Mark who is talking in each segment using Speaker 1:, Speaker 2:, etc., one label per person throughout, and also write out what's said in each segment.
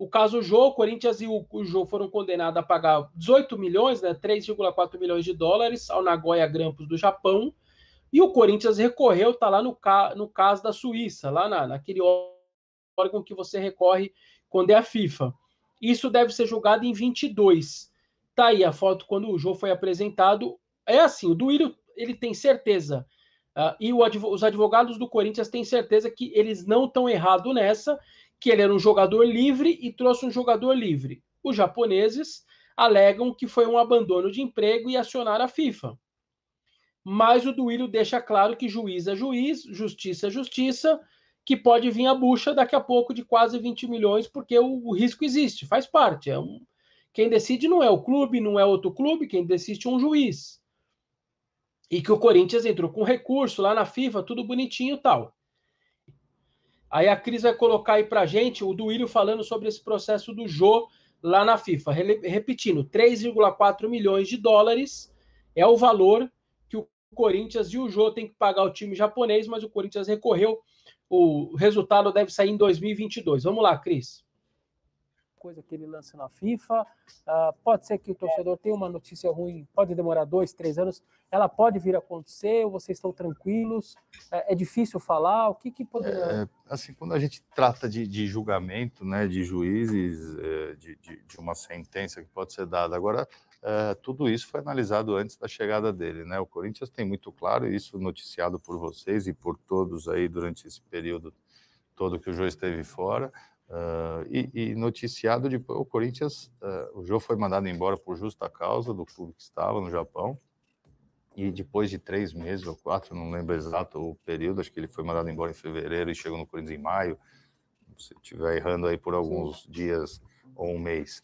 Speaker 1: O caso Jô, o Corinthians e o, Jô foram condenados a pagar 18 milhões, né, 3,4 milhões de dólares ao Nagoya Grampus do Japão. E o Corinthians recorreu, está lá no, ca, no caso da Suíça, lá na, naquele órgão que você recorre quando é a FIFA. Isso deve ser julgado em 22. Tá aí a foto quando o Jô foi apresentado. É assim, o Duírio, ele tem certeza. Uh, e os advogados do Corinthians têm certeza que eles não estão errados nessa que ele era um jogador livre e trouxe um jogador livre. Os japoneses alegam que foi um abandono de emprego e acionaram a FIFA. Mas o Duílio deixa claro que juiz é juiz, justiça é justiça, que pode vir a bucha daqui a pouco de quase 20 milhões, porque o, o risco existe, faz parte. É um, quem decide não é o clube, não é outro clube, quem decide é um juiz. E que o Corinthians entrou com recurso lá na FIFA, tudo bonitinho e tal. Aí a Cris vai colocar aí para gente o Duílio falando sobre esse processo do Jô lá na FIFA. Repetindo, 3,4 milhões de dólares é o valor que o Corinthians e o Jô têm que pagar ao time japonês, mas o Corinthians recorreu. O resultado deve sair em 2022. Vamos lá, Cris coisa que ele lança na FIFA. Uh, pode ser que o torcedor tenha uma notícia ruim, pode demorar dois, três anos. Ela pode vir a acontecer, vocês estão tranquilos? É, é difícil falar? O que, que
Speaker 2: poderia. É, é assim, quando a gente trata de, de julgamento, né, de juízes, é, de, de, de, uma sentença que pode ser dada. Agora, é, tudo isso foi analisado antes da chegada dele. Né? O Corinthians tem muito claro, isso noticiado por vocês e por todos aí durante esse período todo que o Jô esteve fora. Uh, e, e, noticiado depois, o Corinthians, uh, o jogo foi mandado embora por justa causa do clube que estava no Japão, e depois de três meses ou quatro, não lembro exato o período, acho que ele foi mandado embora em fevereiro e chegou no Corinthians em maio, se estiver errando aí por alguns Sim. dias ou um mês.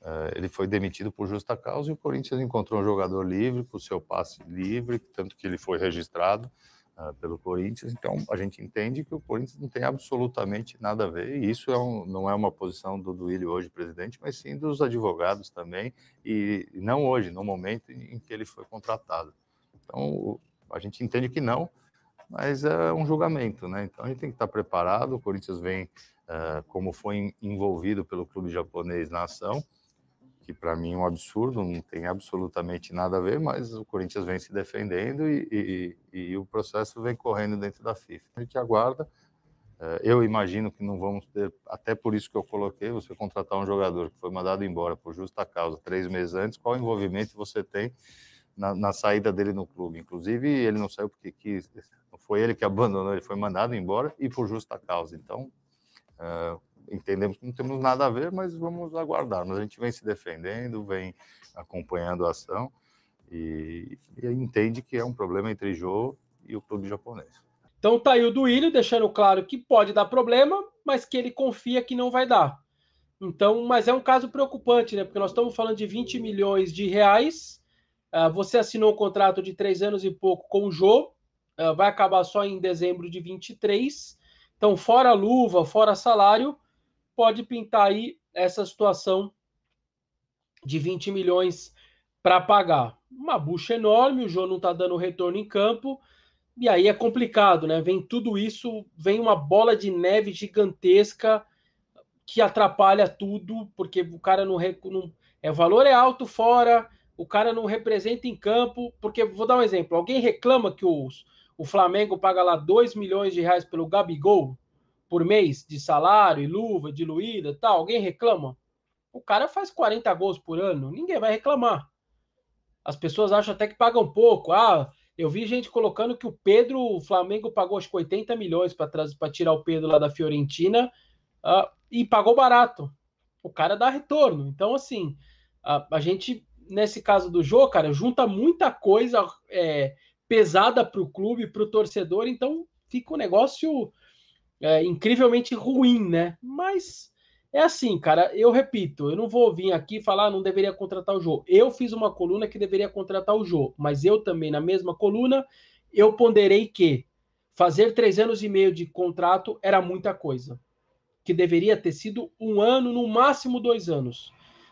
Speaker 2: Uh, ele foi demitido por justa causa e o Corinthians encontrou um jogador livre, com seu passe livre, tanto que ele foi registrado, ah, pelo Corinthians. Então, a gente entende que o Corinthians não tem absolutamente nada a ver, e isso é um, não é uma posição do Duílio hoje, presidente, mas sim dos advogados também, e não hoje, no momento em que ele foi contratado. Então, a gente entende que não, mas é um julgamento, né? Então, a gente tem que estar preparado. O Corinthians vem, uh, como foi envolvido pelo clube japonês na ação, que para mim é um absurdo, não tem absolutamente nada a ver, mas o Corinthians vem se defendendo e, e, e o processo vem correndo dentro da FIFA. A gente aguarda. Eh, eu imagino que não vamos ter, até por isso que eu coloquei, você contratar um jogador que foi mandado embora por justa causa três meses antes, qual envolvimento você tem na, na saída dele no clube? Inclusive, ele não saiu porque quis, não foi ele que abandonou, ele foi mandado embora e por justa causa. Então, eh, entendemos que não temos nada a ver, mas vamos aguardar. Mas a gente vem se defendendo, vem acompanhando a ação e, e entende que é um problema entre Jô e o clube japonês. Então
Speaker 1: tá aí o Duílio deixando claro que pode dar problema, mas que ele confia que não vai dar. Então, mas é um caso preocupante, né? Porque nós estamos falando de 20 milhões de reais. Ah, você assinou um contrato de três anos e pouco com o Jô, ah, vai acabar só em dezembro de 23. Então, fora luva, fora salário, pode pintar aí essa situação de 20 milhões para pagar. Uma bucha enorme, o João não está dando retorno em campo, e aí é complicado, né? Vem tudo isso, vem uma bola de neve gigantesca que atrapalha tudo, porque o cara não, não é o valor é alto fora, o cara não representa em campo, porque vou dar um exemplo, alguém reclama que o o Flamengo paga lá 2 milhões de reais pelo Gabigol, por mês de salário, e luva, diluída tal, alguém reclama? O cara faz 40 gols por ano, ninguém vai reclamar. As pessoas acham até que pagam pouco. Ah, eu vi gente colocando que o Pedro, o Flamengo pagou acho que 80 milhões para tirar o Pedro lá da Fiorentina uh, e pagou barato. O cara dá retorno. Então, assim, a, a gente, nesse caso do jogo, cara, junta muita coisa é, pesada para o clube, para o torcedor. Então, fica um negócio é, incrivelmente ruim, né? Mas é assim, cara, eu repito, eu não vou vir aqui falar ah, não deveria contratar o Jô. Eu fiz uma coluna que deveria contratar o Jô, mas eu também, na mesma coluna, eu ponderei que fazer três anos e meio de contrato era muita coisa. Que deveria ter sido um ano, no máximo dois anos.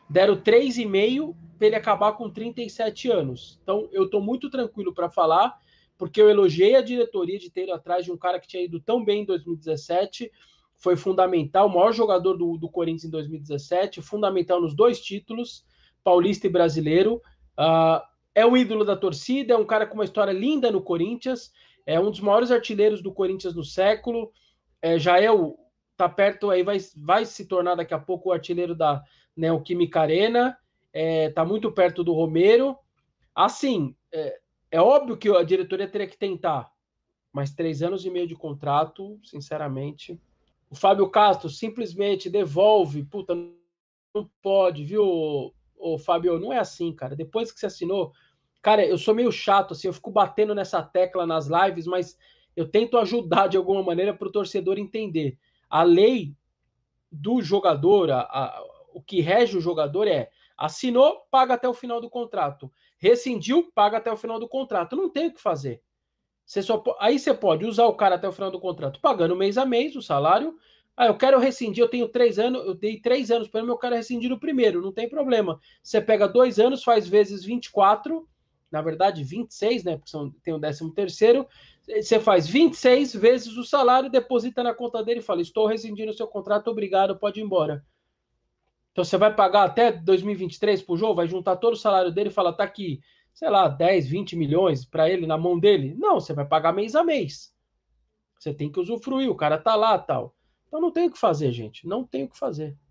Speaker 1: Deram três e meio para ele acabar com 37 anos. Então, eu estou muito tranquilo para falar porque eu elogiei a diretoria de ter ido atrás de um cara que tinha ido tão bem em 2017, foi fundamental, o maior jogador do, do Corinthians em 2017, fundamental nos dois títulos, paulista e brasileiro. Uh, é o ídolo da torcida, é um cara com uma história linda no Corinthians, é um dos maiores artilheiros do Corinthians no século, é, já é o, tá perto aí, vai, vai se tornar daqui a pouco o artilheiro da Neoquímica né, Arena, é, tá muito perto do Romero. Assim, é, é óbvio que a diretoria teria que tentar, mas três anos e meio de contrato, sinceramente. O Fábio Castro simplesmente devolve, puta, não pode, viu, O Fábio? Não é assim, cara. Depois que você assinou, cara, eu sou meio chato, assim, eu fico batendo nessa tecla nas lives, mas eu tento ajudar de alguma maneira para o torcedor entender. A lei do jogador, a, a, o que rege o jogador é assinou, paga até o final do contrato. Rescindiu, paga até o final do contrato. Não tem o que fazer. Você só, aí você pode usar o cara até o final do contrato, pagando mês a mês o salário. Ah, eu quero rescindir, eu tenho três anos, eu dei três anos para o meu cara é rescindir no primeiro, não tem problema. Você pega dois anos, faz vezes 24, na verdade 26, né? Porque são, tem o décimo terceiro. Você faz 26 vezes o salário, deposita na conta dele e fala: Estou rescindindo o seu contrato, obrigado, pode ir embora. Então você vai pagar até 2023 pro jogo, vai juntar todo o salário dele e fala, tá aqui, sei lá, 10, 20 milhões para ele na mão dele. Não, você vai pagar mês a mês. Você tem que usufruir, o cara tá lá tal. Então não tem o que fazer, gente. Não tem o que fazer.